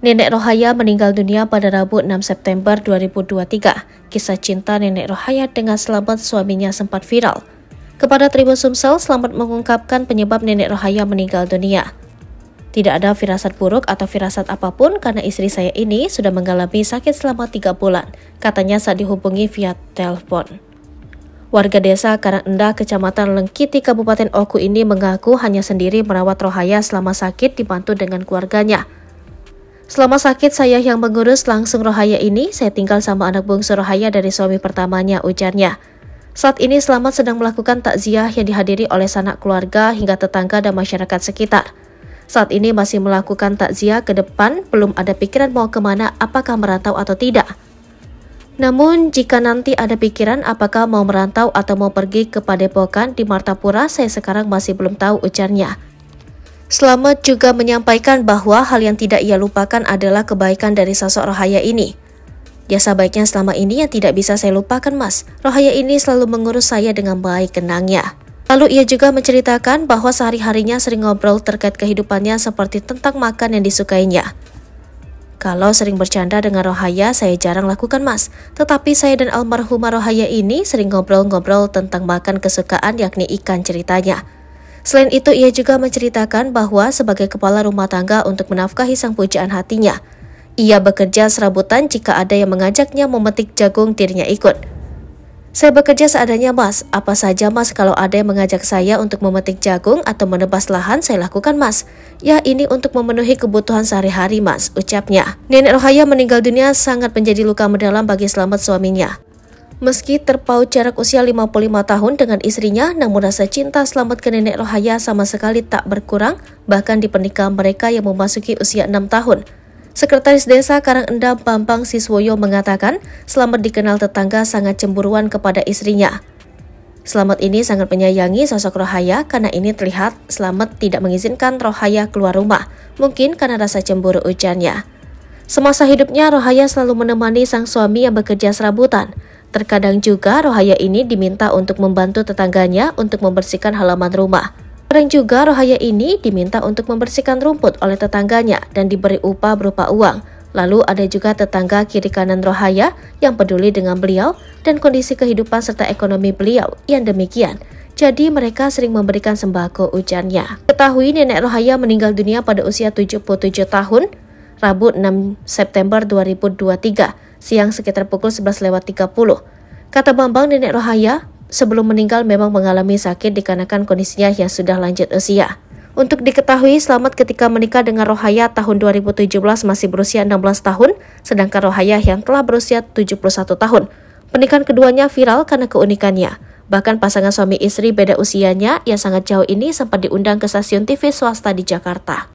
Nenek Rohaya meninggal dunia pada Rabu 6 September 2023. Kisah cinta Nenek Rohaya dengan Selamat suaminya sempat viral. Kepada Tribun Sumsel, Selamat mengungkapkan penyebab Nenek Rohaya meninggal dunia. Tidak ada firasat buruk atau firasat apapun karena istri saya ini sudah mengalami sakit selama tiga bulan, katanya saat dihubungi via telepon. Warga desa Karangenda, Kecamatan Lengkiti, Kabupaten Oku ini mengaku hanya sendiri merawat Rohaya selama sakit dibantu dengan keluarganya. Selama sakit, saya yang mengurus langsung Rohaya ini, saya tinggal sama anak bungsu Rohaya dari suami pertamanya, ujarnya. Saat ini Selamat sedang melakukan takziah yang dihadiri oleh sanak keluarga hingga tetangga dan masyarakat sekitar. Saat ini masih melakukan takziah ke depan, belum ada pikiran mau kemana, apakah merantau atau tidak. Namun, jika nanti ada pikiran apakah mau merantau atau mau pergi ke Padepokan di Martapura, saya sekarang masih belum tahu ujarnya. Selamat juga menyampaikan bahwa hal yang tidak ia lupakan adalah kebaikan dari sosok Rohaya ini. Jasa baiknya selama ini yang tidak bisa saya lupakan mas, Rohaya ini selalu mengurus saya dengan baik kenangnya. Lalu ia juga menceritakan bahwa sehari-harinya sering ngobrol terkait kehidupannya seperti tentang makan yang disukainya. Kalau sering bercanda dengan Rohaya, saya jarang lakukan mas. Tetapi saya dan almarhumah Rohaya ini sering ngobrol-ngobrol tentang makan kesukaan yakni ikan ceritanya. Selain itu, ia juga menceritakan bahwa sebagai kepala rumah tangga untuk menafkahi sang pujaan hatinya, ia bekerja serabutan jika ada yang mengajaknya memetik jagung dirinya ikut. Saya bekerja seadanya mas, apa saja mas kalau ada yang mengajak saya untuk memetik jagung atau menebas lahan saya lakukan mas. Ya ini untuk memenuhi kebutuhan sehari-hari mas, ucapnya. Nenek Rohaya meninggal dunia sangat menjadi luka mendalam bagi selamat suaminya. Meski terpaut jarak usia 55 tahun dengan istrinya, namun rasa cinta selamat ke nenek Rohaya sama sekali tak berkurang, bahkan di pernikahan mereka yang memasuki usia 6 tahun. Sekretaris Desa Karangendam Bambang Siswoyo mengatakan, Selamat dikenal tetangga sangat cemburuan kepada istrinya. Selamat ini sangat menyayangi sosok Rohaya karena ini terlihat Selamat tidak mengizinkan Rohaya keluar rumah, mungkin karena rasa cemburu ujarnya. Semasa hidupnya, Rohaya selalu menemani sang suami yang bekerja serabutan. Terkadang juga Rohaya ini diminta untuk membantu tetangganya untuk membersihkan halaman rumah. Kadang juga Rohaya ini diminta untuk membersihkan rumput oleh tetangganya dan diberi upah berupa uang. Lalu ada juga tetangga kiri kanan Rohaya yang peduli dengan beliau dan kondisi kehidupan serta ekonomi beliau yang demikian. Jadi mereka sering memberikan sembako ujarnya. Ketahui nenek Rohaya meninggal dunia pada usia 77 tahun, Rabu 6 September 2023 siang sekitar pukul 11.30. Kata Bambang, Nenek Rohaya sebelum meninggal memang mengalami sakit dikarenakan kondisinya yang sudah lanjut usia. Untuk diketahui, Selamat ketika menikah dengan Rohaya tahun 2017 masih berusia 16 tahun, sedangkan Rohaya yang telah berusia 71 tahun. Pernikahan keduanya viral karena keunikannya. Bahkan pasangan suami istri beda usianya yang sangat jauh ini sempat diundang ke stasiun TV swasta di Jakarta.